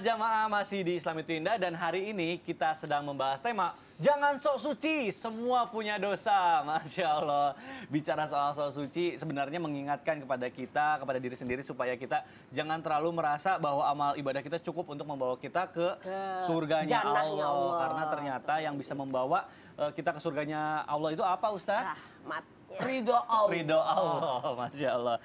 jamaah masih di itu Indah dan hari ini kita sedang membahas tema Jangan sok suci, semua punya dosa. Masya Allah. Bicara soal sok suci sebenarnya mengingatkan kepada kita, kepada diri sendiri supaya kita jangan terlalu merasa bahwa amal ibadah kita cukup untuk membawa kita ke, ke surganya Allah. Allah. Karena ternyata yang bisa membawa eh, kita ke surganya Allah itu apa Ustadz? Ridho Allah. Ridho Allah, Masya Allah.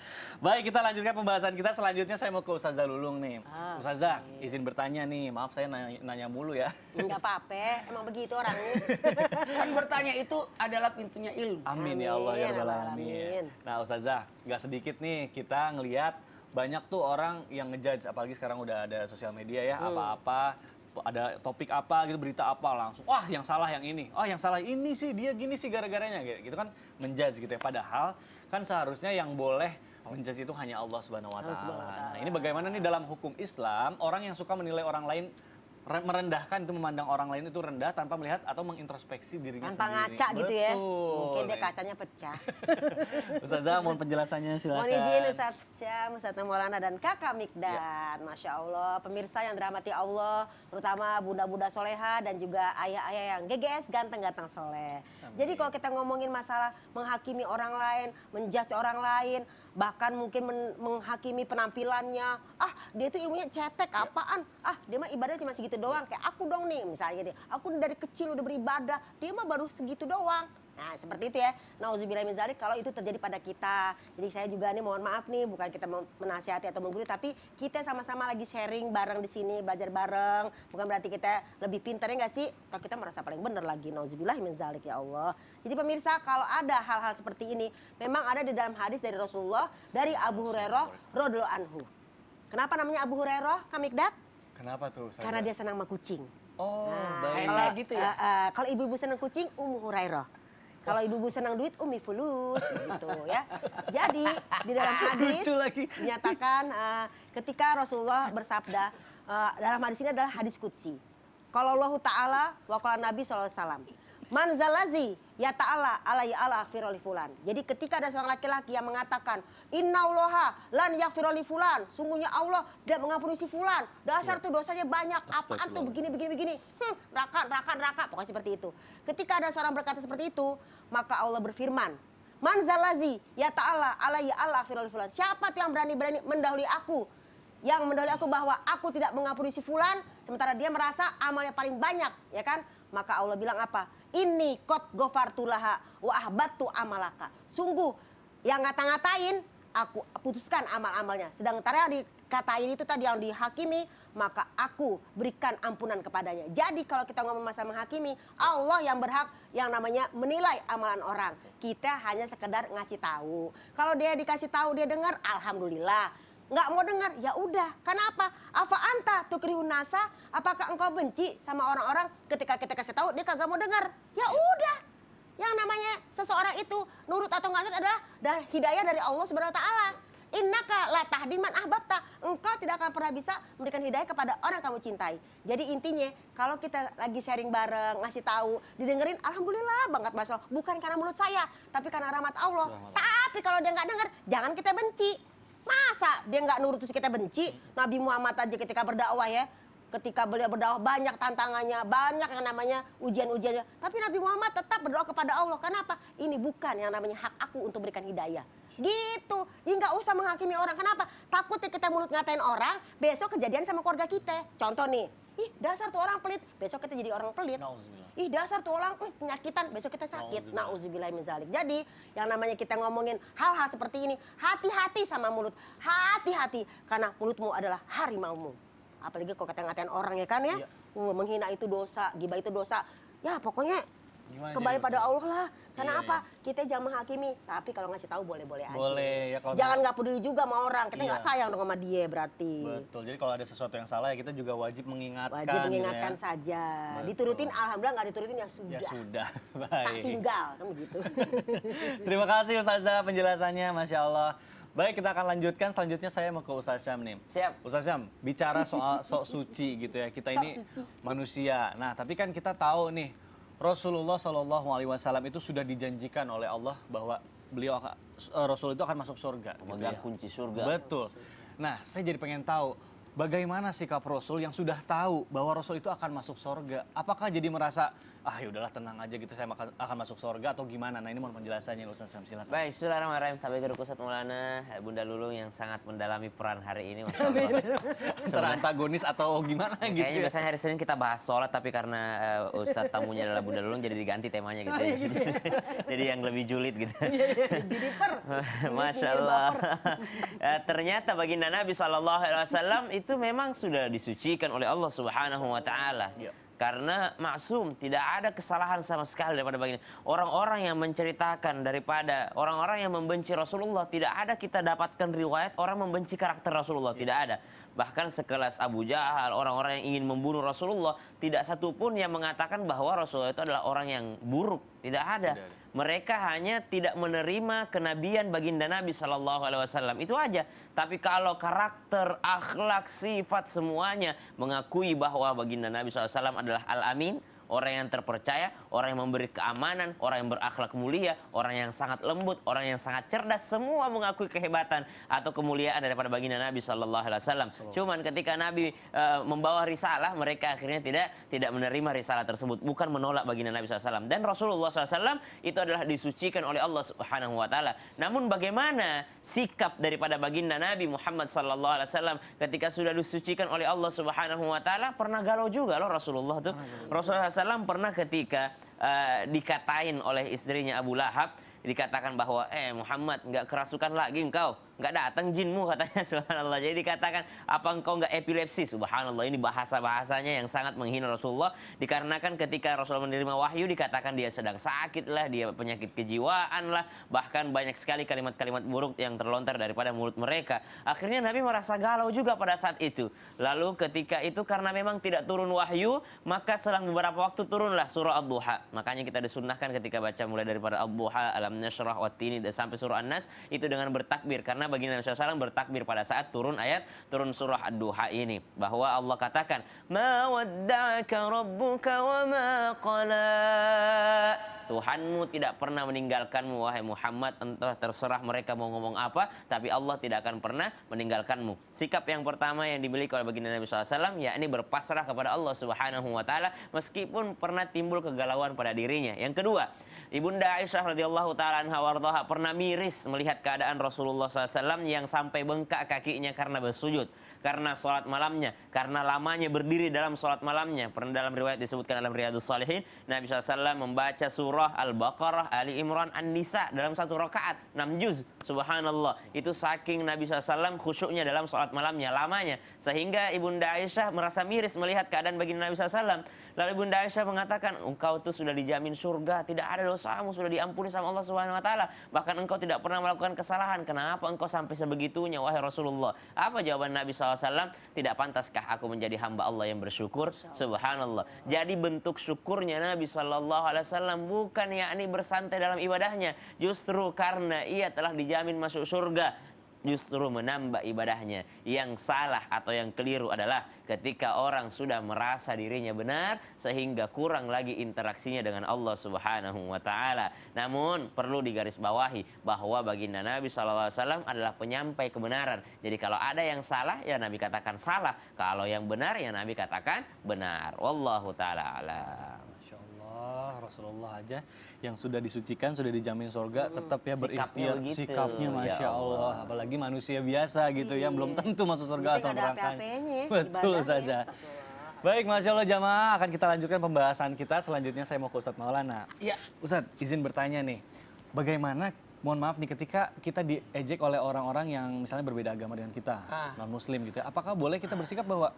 Baik, kita lanjutkan pembahasan kita. Selanjutnya saya mau ke Ustazah Lulung nih. Ah, Ustazah, okay. izin bertanya nih. Maaf saya nanya, nanya mulu ya. Enggak apa-apa, emang begitu orangnya. kan bertanya itu adalah pintunya ilmu. Amin, amin ya Allah, ya Rabbal Alamin. Nah Ustazah, nggak sedikit nih kita ngeliat banyak tuh orang yang ngejudge apalagi sekarang udah ada sosial media ya hmm. apa-apa hmm ada topik apa gitu berita apa langsung wah yang salah yang ini oh, yang salah ini sih dia gini sih gara-garanya gitu kan menjudge gitu ya padahal kan seharusnya yang boleh menjudge itu hanya Allah Subhanahu wa taala. Nah, ini bagaimana nih dalam hukum Islam orang yang suka menilai orang lain merendahkan itu memandang orang lain itu rendah tanpa melihat atau mengintrospeksi dirinya tanpa sendiri. Tanpa ngaca gitu ya. Mungkin dia kacanya pecah. Ustazah mohon penjelasannya silakan. Mohon izin Ustaz Syam, Ustaz Maulana dan Kakak Mikdan. Ya. Masya Allah, pemirsa yang dirahmati Allah, terutama bunda-bunda soleha dan juga ayah-ayah yang GGS ganteng-ganteng soleh. Amin. Jadi kalau kita ngomongin masalah menghakimi orang lain, menjudge orang lain, bahkan mungkin men menghakimi penampilannya ah dia itu ilmunya cetek iya. apaan ah dia mah ibadah cuma segitu doang iya. kayak aku dong nih misalnya dia aku dari kecil udah beribadah dia mah baru segitu doang Nah, seperti itu ya. Nauzubillah min zalik kalau itu terjadi pada kita. Jadi saya juga nih mohon maaf nih bukan kita menasihati atau menggurui tapi kita sama-sama lagi sharing bareng di sini, belajar bareng. Bukan berarti kita lebih pintar ya enggak sih? Kalau kita merasa paling benar lagi nauzubillah min zalik ya Allah. Jadi pemirsa kalau ada hal-hal seperti ini memang ada di dalam hadis dari Rasulullah dari Abu Hurairah radhiallahu anhu. Kenapa namanya Abu Hurairah? Kamikdat? Kenapa tuh? Saza? Karena dia senang sama kucing. Oh, nah, baik. Kalau, gitu ya. Uh, uh, kalau ibu-ibu senang kucing, umur Hurairah. Kalau ibu ibu senang duit umi fulus gitu ya. Jadi di dalam hadis lagi. dinyatakan uh, eh, ketika Rasulullah bersabda uh, dalam hadis ini adalah hadis kutsi. Kalau Allah Ta'ala, wakil Nabi SAW Manzalazi ya ta'ala alai ala yakfiroli fulan. Jadi ketika ada seorang laki-laki yang mengatakan innaulaha lan yakfiroli fulan, sungguhnya Allah tidak mengampuni si fulan. Dasar ya. tuh dosanya banyak, apaan tuh begini begini begini. Hm, raka raka raka pokoknya seperti itu. Ketika ada seorang berkata seperti itu, maka Allah berfirman, Manzalazi ya ta'ala alai ala yakfiroli fulan. Siapa tuh yang berani-berani mendahului aku? Yang mendahului aku bahwa aku tidak mengampuni si fulan, sementara dia merasa amalnya paling banyak, ya kan? Maka Allah bilang apa? ini kot gofartulaha wa ahbatu amalaka. Sungguh yang ngata-ngatain aku putuskan amal-amalnya. Sedangkan yang dikatain itu tadi yang dihakimi maka aku berikan ampunan kepadanya. Jadi kalau kita ngomong masa menghakimi, Allah yang berhak yang namanya menilai amalan orang. Kita hanya sekedar ngasih tahu. Kalau dia dikasih tahu, dia dengar, alhamdulillah nggak mau dengar ya udah kenapa apa anta kriunasa apakah engkau benci sama orang-orang ketika kita kasih tahu dia kagak mau dengar ya iya. udah yang namanya seseorang itu nurut atau nggak nurut adalah dah hidayah dari Allah Subhanahu wa taala innaka la tahdi man ahbabta. Engkau tidak akan pernah bisa memberikan hidayah kepada orang yang kamu cintai. Jadi intinya kalau kita lagi sharing bareng, ngasih tahu, didengerin alhamdulillah banget Mas Bukan karena mulut saya, tapi karena rahmat Allah. Tapi kalau dia nggak dengar, jangan kita benci Masa dia nggak nurut terus kita benci? Nabi Muhammad aja ketika berdakwah ya, ketika beliau berdakwah banyak tantangannya, banyak yang namanya ujian-ujiannya. Tapi Nabi Muhammad tetap berdoa kepada Allah. Kenapa? Ini bukan yang namanya hak aku untuk berikan hidayah. Gitu. Ya nggak usah menghakimi orang. Kenapa? Takutnya kita mulut ngatain orang, besok kejadian sama keluarga kita. Contoh nih, ih dasar tuh orang pelit, besok kita jadi orang pelit. Ih dasar tuh orang eh, penyakitan, besok kita sakit. Nauzubillah Jadi yang namanya kita ngomongin hal-hal seperti ini, hati-hati sama mulut. Hati-hati karena mulutmu adalah harimaumu. Apalagi kok kata ngatain orang ya kan ya. Iya. Uh, menghina itu dosa, gibah itu dosa. Ya pokoknya Gimana kembali pada Allah lah. Karena iya, apa? Iya. Kita jangan menghakimi, tapi kalau ngasih tahu boleh-boleh aja. Boleh ya kalau Jangan nggak peduli juga sama orang. Kita nggak iya. sayang dong sama dia berarti. Betul. Jadi kalau ada sesuatu yang salah ya kita juga wajib mengingatkan. Wajib ya. mengingatkan ya. saja. Betul. Diturutin alhamdulillah nggak diturutin ya sudah. Ya sudah. Baik. Tak tinggal kan begitu. Terima kasih Ustazah penjelasannya Masya Allah. Baik, kita akan lanjutkan. Selanjutnya saya mau ke Ustaz Syam nih. Siap. Ustaz Syam, bicara soal sok suci gitu ya. Kita ini manusia. Nah, tapi kan kita tahu nih Rasulullah Shallallahu Alaihi Wasallam itu sudah dijanjikan oleh Allah bahwa beliau eh, Rasul itu akan masuk surga. Gitu Pemegang gitu ya. kunci surga. Betul. Nah, saya jadi pengen tahu Bagaimana sikap Rasul yang sudah tahu bahwa Rasul itu akan masuk sorga? Apakah jadi merasa, ah ya udahlah tenang aja gitu saya akan masuk sorga atau gimana? Nah ini mohon penjelasannya Ustaz Sam, silahkan. Baik, Bismillahirrahmanirrahim. Tabi Ustaz Maulana, Bunda Lulung yang sangat mendalami peran hari ini. Terantagonis antagonis atau gimana gitu Kayaknya ya? biasanya hari Senin kita bahas sholat tapi karena uh, Ustaz tamunya adalah Bunda Lulung jadi diganti temanya gitu. ya, ah, iya, gitu ya. jadi yang lebih julid gitu. Iya, iya, jadi per. Masya Allah. Eh, ternyata bagi Nabi Sallallahu Alaihi Wasallam itu itu memang sudah disucikan oleh Allah Subhanahu wa taala. Ya. Karena maksum tidak ada kesalahan sama sekali daripada bagian orang-orang yang menceritakan daripada orang-orang yang membenci Rasulullah tidak ada kita dapatkan riwayat orang membenci karakter Rasulullah ya. tidak ada bahkan sekelas Abu Jahal orang-orang yang ingin membunuh Rasulullah tidak satupun yang mengatakan bahwa Rasulullah itu adalah orang yang buruk tidak ada. Tidak ada mereka hanya tidak menerima kenabian baginda Nabi Shallallahu Alaihi Wasallam itu aja. Tapi kalau karakter, akhlak, sifat semuanya mengakui bahwa baginda Nabi SAW adalah al-amin, orang yang terpercaya, orang yang memberi keamanan, orang yang berakhlak mulia, orang yang sangat lembut, orang yang sangat cerdas, semua mengakui kehebatan atau kemuliaan daripada baginda Nabi Shallallahu Alaihi Wasallam. Cuman ketika Nabi e, membawa risalah, mereka akhirnya tidak tidak menerima risalah tersebut, bukan menolak baginda Nabi SAW. Dan Rasulullah SAW itu adalah disucikan oleh Allah Subhanahu Wa Taala. Namun bagaimana sikap daripada baginda Nabi Muhammad Shallallahu Alaihi Wasallam ketika sudah disucikan oleh Allah Subhanahu Wa Taala pernah galau juga loh Rasulullah tuh. Rasulullah Wasallam pernah ketika uh, dikatain oleh istrinya Abu Lahab dikatakan bahwa eh Muhammad nggak kerasukan lagi engkau nggak datang jinmu katanya subhanallah. Jadi dikatakan apa engkau nggak epilepsi? Subhanallah ini bahasa-bahasanya yang sangat menghina Rasulullah dikarenakan ketika Rasulullah menerima wahyu dikatakan dia sedang sakit lah, dia penyakit kejiwaan lah, bahkan banyak sekali kalimat-kalimat buruk yang terlontar daripada mulut mereka. Akhirnya Nabi merasa galau juga pada saat itu. Lalu ketika itu karena memang tidak turun wahyu, maka selang beberapa waktu turunlah surah abduha Makanya kita disunnahkan ketika baca mulai daripada Ad-Duha, Alam nasrah Watini, dan sampai surah anas itu dengan bertakbir karena karena baginda Nabi SAW bertakbir pada saat turun ayat turun surah duha ini bahwa Allah katakan ma wadda'aka rabbuka wa ma qala Tuhanmu tidak pernah meninggalkanmu wahai Muhammad entah terserah mereka mau ngomong apa tapi Allah tidak akan pernah meninggalkanmu sikap yang pertama yang dimiliki oleh baginda Nabi SAW yakni berpasrah kepada Allah Subhanahu wa taala meskipun pernah timbul kegalauan pada dirinya yang kedua Ibunda Aisyah radhiyallahu taala anha pernah miris melihat keadaan Rasulullah SAW Wasallam yang sampai bengkak kakinya karena bersujud karena sholat malamnya, karena lamanya berdiri dalam sholat malamnya. Pernah dalam riwayat disebutkan dalam Riyadus Salihin, Nabi SAW membaca surah Al-Baqarah, Ali Imran, An-Nisa dalam satu rakaat 6 juz. Subhanallah. Itu saking Nabi SAW khusyuknya dalam sholat malamnya, lamanya. Sehingga Ibunda Aisyah merasa miris melihat keadaan bagi Nabi SAW. Lalu Ibunda Aisyah mengatakan, engkau tuh sudah dijamin surga, tidak ada dosamu, sudah diampuni sama Allah Subhanahu Wa Taala. Bahkan engkau tidak pernah melakukan kesalahan. Kenapa engkau sampai sebegitunya, wahai Rasulullah? Apa jawaban Nabi SAW? SAW, tidak pantaskah aku menjadi hamba Allah yang bersyukur? Subhanallah. Jadi bentuk syukurnya Nabi SAW bukan yakni bersantai dalam ibadahnya. Justru karena ia telah dijamin masuk surga justru menambah ibadahnya. Yang salah atau yang keliru adalah ketika orang sudah merasa dirinya benar sehingga kurang lagi interaksinya dengan Allah Subhanahu wa taala. Namun perlu digarisbawahi bahwa baginda Nabi SAW adalah penyampai kebenaran. Jadi kalau ada yang salah ya Nabi katakan salah, kalau yang benar ya Nabi katakan benar. Wallahu taala alam. Rasulullah aja yang sudah disucikan sudah dijamin surga hmm. tetap ya berikhtiar sikapnya, gitu. sikapnya masya ya Allah. apalagi manusia biasa gitu yang ya hmm. belum tentu masuk surga Jadi atau neraka ya, betul saja Baik, Masya Allah jamaah akan kita lanjutkan pembahasan kita. Selanjutnya saya mau ke Ustadz Maulana. Iya. Ustadz, izin bertanya nih. Bagaimana mohon maaf nih ketika kita diejek oleh orang-orang yang misalnya berbeda agama dengan kita, ah. non muslim gitu ya. Apakah boleh kita bersikap bahwa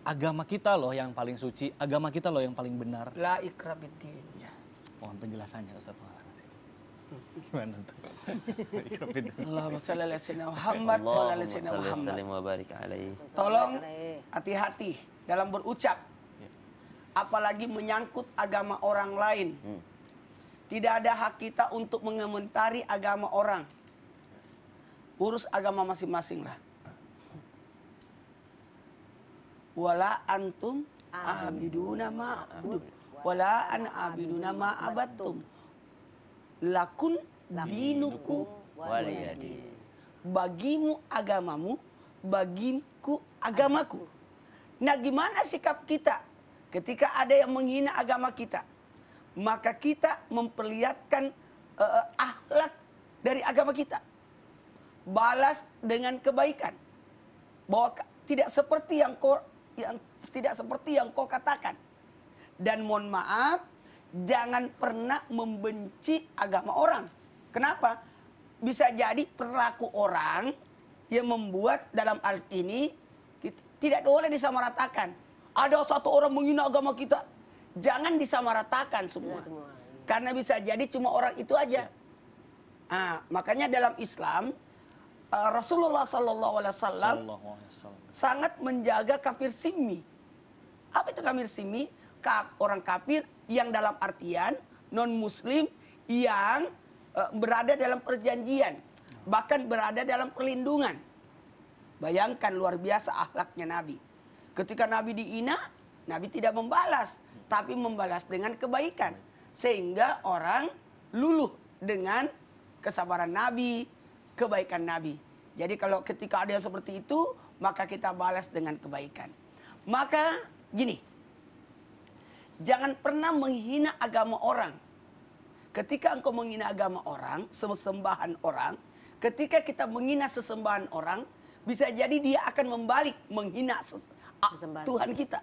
agama kita loh yang paling suci, agama kita loh yang paling benar? La ikrabiddin. Ya. Mohon penjelasannya Ustaz Maulana hmm. Gimana tuh? Allahumma shalli ala sayyidina Muhammad wa ala sayyidina Muhammad. Tolong hati-hati dalam berucap. Ya. Apalagi menyangkut agama orang lain. Hmm. Tidak ada hak kita untuk mengomentari agama orang. Urus agama masing-masing lah. Wala antum abiduna ma'budu wala an abiduna ma abattum lakun dinuku waliyadin bagimu agamamu bagiku agamaku nah gimana sikap kita ketika ada yang menghina agama kita maka kita memperlihatkan uh, akhlak dari agama kita balas dengan kebaikan bahwa tidak seperti yang kau yang tidak seperti yang kau katakan dan mohon maaf, jangan pernah membenci agama orang. Kenapa? Bisa jadi perilaku orang yang membuat dalam hal ini tidak boleh disamaratakan. Ada satu orang menghina agama kita, jangan disamaratakan semua. Ya, semua. Karena bisa jadi cuma orang itu aja. Ya. Nah, makanya dalam Islam uh, Rasulullah Sallallahu Alaihi Wasallam sangat menjaga kafir simi. Apa itu kafir simi? orang kafir yang dalam artian non muslim yang eh, berada dalam perjanjian bahkan berada dalam perlindungan bayangkan luar biasa akhlaknya nabi ketika nabi diina nabi tidak membalas tapi membalas dengan kebaikan sehingga orang luluh dengan kesabaran nabi kebaikan nabi jadi kalau ketika ada yang seperti itu maka kita balas dengan kebaikan maka gini Jangan pernah menghina agama orang. Ketika engkau menghina agama orang, sesembahan orang, ketika kita menghina sesembahan orang, bisa jadi dia akan membalik menghina Tuhan kita.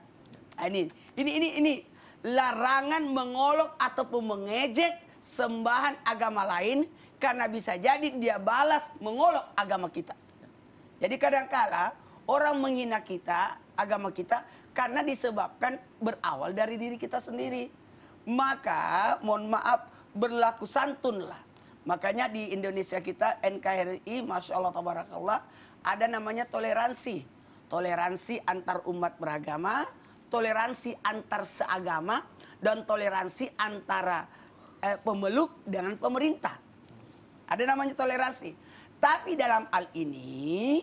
Nah, ini, ini, ini, ini larangan mengolok ataupun mengejek sembahan agama lain karena bisa jadi dia balas mengolok agama kita. Jadi kadangkala -kadang orang menghina kita agama kita karena disebabkan berawal dari diri kita sendiri. Maka mohon maaf berlaku santunlah. Makanya di Indonesia kita NKRI Masya Allah Tabarakallah ada namanya toleransi. Toleransi antar umat beragama, toleransi antar seagama, dan toleransi antara eh, pemeluk dengan pemerintah. Ada namanya toleransi. Tapi dalam hal ini,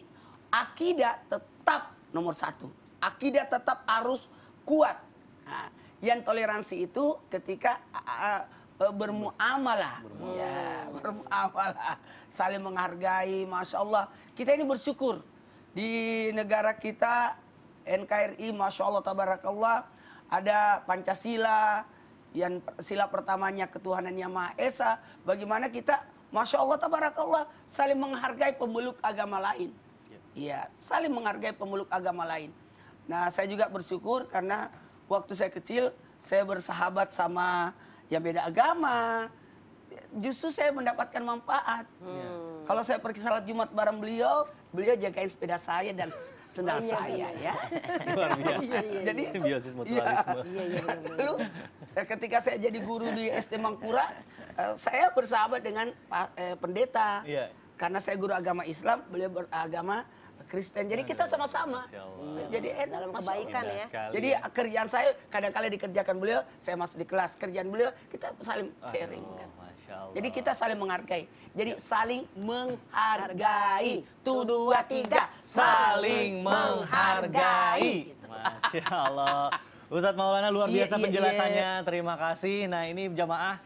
akidah tetap nomor satu. Akidah tetap harus kuat. Nah, yang toleransi itu ketika uh, bermuamalah. Bermuamalah. Ya, bermuamalah. Saling menghargai, Masya Allah. Kita ini bersyukur di negara kita NKRI, Masya Allah, Tabarakallah. Ada Pancasila, yang sila pertamanya ketuhanan yang Maha Esa. Bagaimana kita, Masya Allah, Tabarakallah, saling menghargai pemeluk agama lain. Ya. Iya, saling menghargai pemeluk agama lain. Nah, saya juga bersyukur karena waktu saya kecil saya bersahabat sama yang beda agama. Justru saya mendapatkan manfaat. Hmm. Kalau saya pergi salat Jumat bareng beliau, beliau jagain sepeda saya dan sendal oh, iya, saya iya. iya. ya. Luar biasa. Iya, iya, jadi itu, simbiosis mutualisme. iya, Lalu eh, ketika saya jadi guru di SD Mangkura, eh, saya bersahabat dengan eh, pendeta. Iya. Karena saya guru agama Islam, beliau beragama Kristen. Jadi ya, kita ya, ya. sama-sama. Jadi enak. Dalam kebaikan ya. Jadi eh, kerjaan saya kadang kadang dikerjakan beliau, saya masuk di kelas kerjaan beliau, kita saling sharing kan. Jadi kita saling menghargai. Jadi saling menghargai. Tuh dua tiga, saling menghargai. Gitu. Masya Allah. Ustadz Maulana luar iya, biasa iya, penjelasannya. Iya. Terima kasih. Nah ini jamaah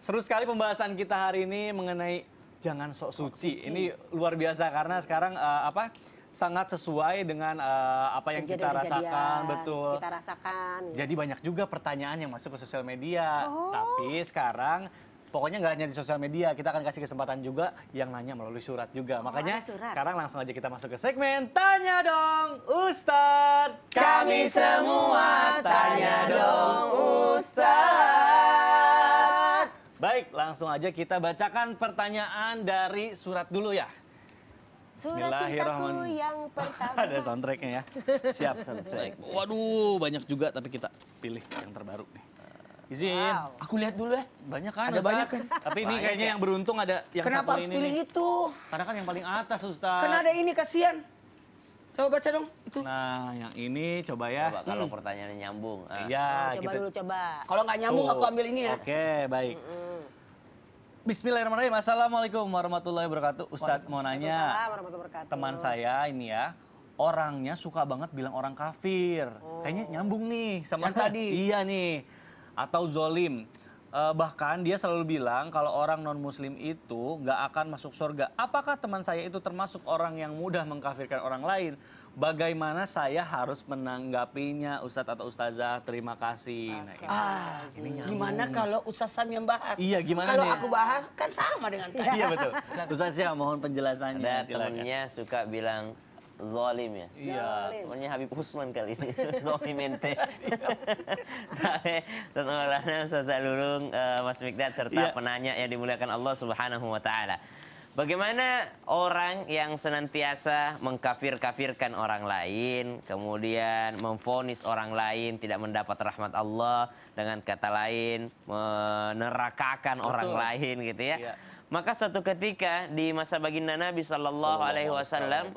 seru sekali pembahasan kita hari ini mengenai jangan sok suci. Sok suci. Ini luar biasa karena sekarang uh, apa? sangat sesuai dengan uh, apa yang kita rasakan, betul. Kita rasakan. Ya. Jadi banyak juga pertanyaan yang masuk ke sosial media. Oh. Tapi sekarang pokoknya nggak hanya di sosial media, kita akan kasih kesempatan juga yang nanya melalui surat juga. Oh, Makanya surat. sekarang langsung aja kita masuk ke segmen Tanya Dong Ustadz. Kami semua tanya dong Ustadz. Baik, langsung aja kita bacakan pertanyaan dari surat dulu ya. Bismillahirrahmanirrahim. yang pertama. Ada soundtracknya ya. Siap soundtrack. Waduh, banyak juga tapi kita pilih yang terbaru nih. Izin, wow. aku lihat dulu ya. Banyak kan? Ada banyak kan? Tapi ini kayaknya ya. yang beruntung ada yang Kenapa satu ini. Kenapa pilih itu? Karena kan yang paling atas, Ustaz. Karena ada ini kasihan. Coba baca dong itu. Nah, yang ini coba ya. Coba kalau hmm. pertanyaannya nyambung. Ah. Iya, ah. coba kita... dulu coba. Kalau nggak nyambung Tuh. aku ambil ini ya. Oke, okay, baik. Mm -mm. Bismillahirrahmanirrahim. Assalamualaikum warahmatullahi wabarakatuh. Ustadz mau nanya, teman saya ini ya, orangnya suka banget bilang orang kafir. Oh. Kayaknya nyambung nih sama yang tadi. Iya nih. Atau zolim. Uh, bahkan dia selalu bilang kalau orang non muslim itu nggak akan masuk surga. Apakah teman saya itu termasuk orang yang mudah mengkafirkan orang lain? Bagaimana saya harus menanggapinya Ustadz atau Ustazah? Terima kasih. Nah, ini. Ah, ini gimana kalau Ustaz Sam yang bahas? Iya, gimana Kalau aku bahas kan sama dengan tadi. iya betul. Ustaz Sam mohon penjelasannya. Ada temennya suka bilang Zolim ya? Iya. Namanya Habib Usman kali ini. Zolim ente. Ustaz Maulana, Ustaz Lulung, uh, Mas Mikdad, serta iya. penanya yang dimuliakan Allah Subhanahu Wa Ta'ala. Bagaimana orang yang senantiasa mengkafir-kafirkan orang lain, kemudian memfonis orang lain tidak mendapat rahmat Allah, dengan kata lain menerakakan Betul. orang lain gitu ya. ya. Maka suatu ketika di masa baginda Nabi Shallallahu Alaihi Wasallam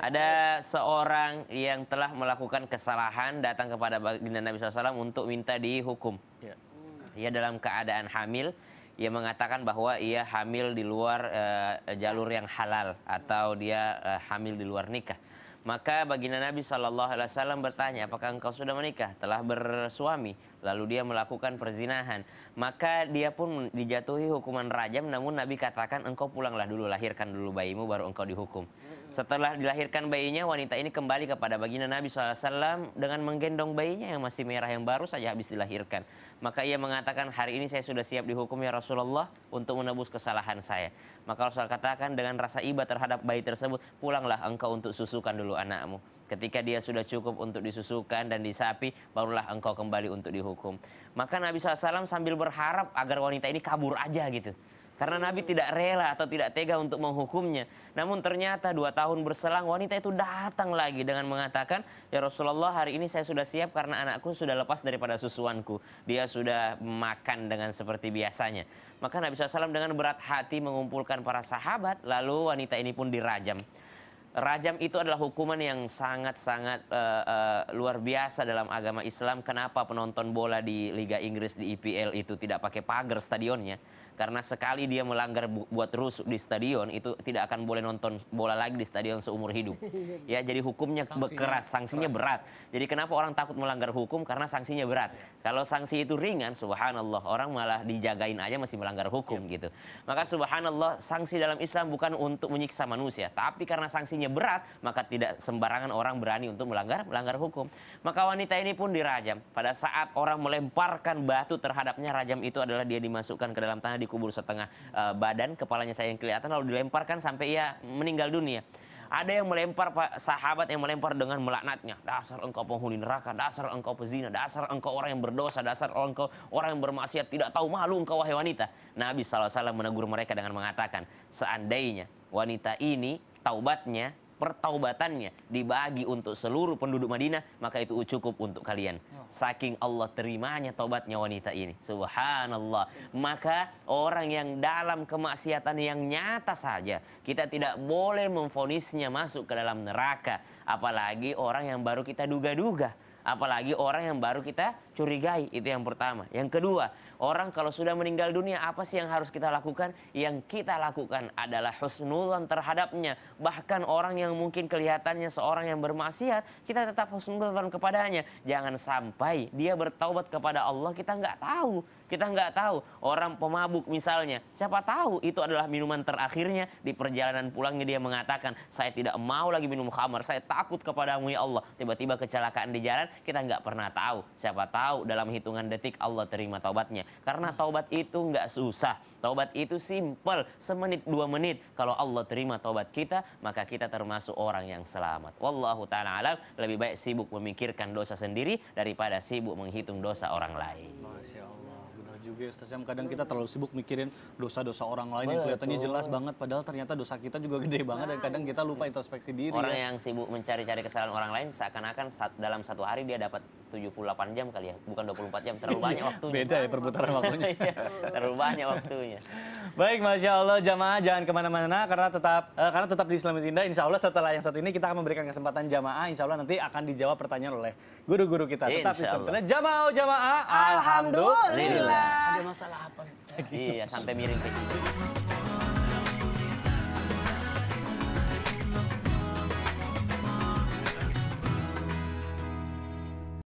ada seorang yang telah melakukan kesalahan datang kepada baginda Nabi SAW untuk minta dihukum. Ya. Ia dalam keadaan hamil, ia mengatakan bahwa ia hamil di luar uh, jalur yang halal atau dia uh, hamil di luar nikah. Maka baginda Nabi Shallallahu Alaihi Wasallam bertanya, apakah engkau sudah menikah, telah bersuami? Lalu dia melakukan perzinahan. Maka dia pun dijatuhi hukuman rajam, namun Nabi katakan, engkau pulanglah dulu, lahirkan dulu bayimu, baru engkau dihukum. Setelah dilahirkan bayinya, wanita ini kembali kepada baginda Nabi saw dengan menggendong bayinya yang masih merah yang baru saja habis dilahirkan. Maka ia mengatakan, hari ini saya sudah siap dihukum ya Rasulullah untuk menebus kesalahan saya. Maka Rasul katakan dengan rasa iba terhadap bayi tersebut, pulanglah engkau untuk susukan dulu dulu anakmu. Ketika dia sudah cukup untuk disusukan dan disapi, barulah engkau kembali untuk dihukum. Maka Nabi SAW sambil berharap agar wanita ini kabur aja gitu. Karena Nabi tidak rela atau tidak tega untuk menghukumnya. Namun ternyata dua tahun berselang wanita itu datang lagi dengan mengatakan, Ya Rasulullah hari ini saya sudah siap karena anakku sudah lepas daripada susuanku. Dia sudah makan dengan seperti biasanya. Maka Nabi SAW dengan berat hati mengumpulkan para sahabat lalu wanita ini pun dirajam. Rajam itu adalah hukuman yang sangat-sangat uh, uh, luar biasa dalam agama Islam. Kenapa penonton bola di Liga Inggris di IPL e itu tidak pakai pagar stadionnya? Karena sekali dia melanggar bu buat rusuh di stadion itu tidak akan boleh nonton bola lagi di stadion seumur hidup. Iya, ya, jadi hukumnya sanksinya keras, sanksinya keras. berat. Jadi kenapa orang takut melanggar hukum karena sanksinya berat. Ya. Kalau sanksi itu ringan, subhanallah, orang malah dijagain aja masih melanggar hukum ya. gitu. Maka subhanallah, sanksi dalam Islam bukan untuk menyiksa manusia, tapi karena sanksinya berat, maka tidak sembarangan orang berani untuk melanggar melanggar hukum. Maka wanita ini pun dirajam. Pada saat orang melemparkan batu terhadapnya, rajam itu adalah dia dimasukkan ke dalam tanah di dikubur setengah uh, badan, kepalanya saya yang kelihatan lalu dilemparkan sampai ia meninggal dunia. Ada yang melempar sahabat yang melempar dengan melaknatnya. Dasar engkau penghuni neraka, dasar engkau pezina, dasar engkau orang yang berdosa, dasar engkau orang yang bermaksiat, tidak tahu malu engkau wahai wanita. Nabi SAW menegur mereka dengan mengatakan, seandainya wanita ini taubatnya pertaubatannya dibagi untuk seluruh penduduk Madinah, maka itu cukup untuk kalian. Ya. Saking Allah terimanya taubatnya wanita ini. Subhanallah. Maka orang yang dalam kemaksiatan yang nyata saja, kita tidak boleh memfonisnya masuk ke dalam neraka. Apalagi orang yang baru kita duga-duga. Apalagi orang yang baru kita curigai itu yang pertama. Yang kedua, orang kalau sudah meninggal dunia apa sih yang harus kita lakukan? Yang kita lakukan adalah husnudzon terhadapnya. Bahkan orang yang mungkin kelihatannya seorang yang bermaksiat, kita tetap husnudzon kepadanya. Jangan sampai dia bertaubat kepada Allah kita nggak tahu. Kita nggak tahu orang pemabuk misalnya. Siapa tahu itu adalah minuman terakhirnya di perjalanan pulangnya dia mengatakan saya tidak mau lagi minum khamar, saya takut kepadamu ya Allah. Tiba-tiba kecelakaan di jalan kita nggak pernah tahu. Siapa tahu tahu dalam hitungan detik Allah terima taubatnya. Karena hmm. taubat itu nggak susah. Taubat itu simpel semenit dua menit. Kalau Allah terima taubat kita, maka kita termasuk orang yang selamat. Wallahu ta'ala alam, lebih baik sibuk memikirkan dosa sendiri daripada sibuk menghitung dosa orang lain. Masya Allah, benar juga ya, Ustaz Yam Kadang kita terlalu sibuk mikirin dosa-dosa orang lain yang kelihatannya jelas banget, padahal ternyata dosa kita juga gede banget dan kadang kita lupa introspeksi diri. Orang ya. yang sibuk mencari-cari kesalahan orang lain, seakan-akan dalam satu hari dia dapat 78 jam kali ya, bukan 24 jam, terlalu banyak waktunya. Beda ya perputaran waktunya. Iya, terlalu banyak waktunya. Baik, Masya Allah jamaah jangan kemana-mana karena tetap uh, karena tetap di Islamic Indah. Insya Allah setelah yang satu ini kita akan memberikan kesempatan jamaah. Insya Allah nanti akan dijawab pertanyaan oleh guru-guru kita. Tetap di Islamic Jamaah, jamaah. Alhamdulillah. Alhamdulillah. Ada masalah apa? Iya, sampai miring ke sini.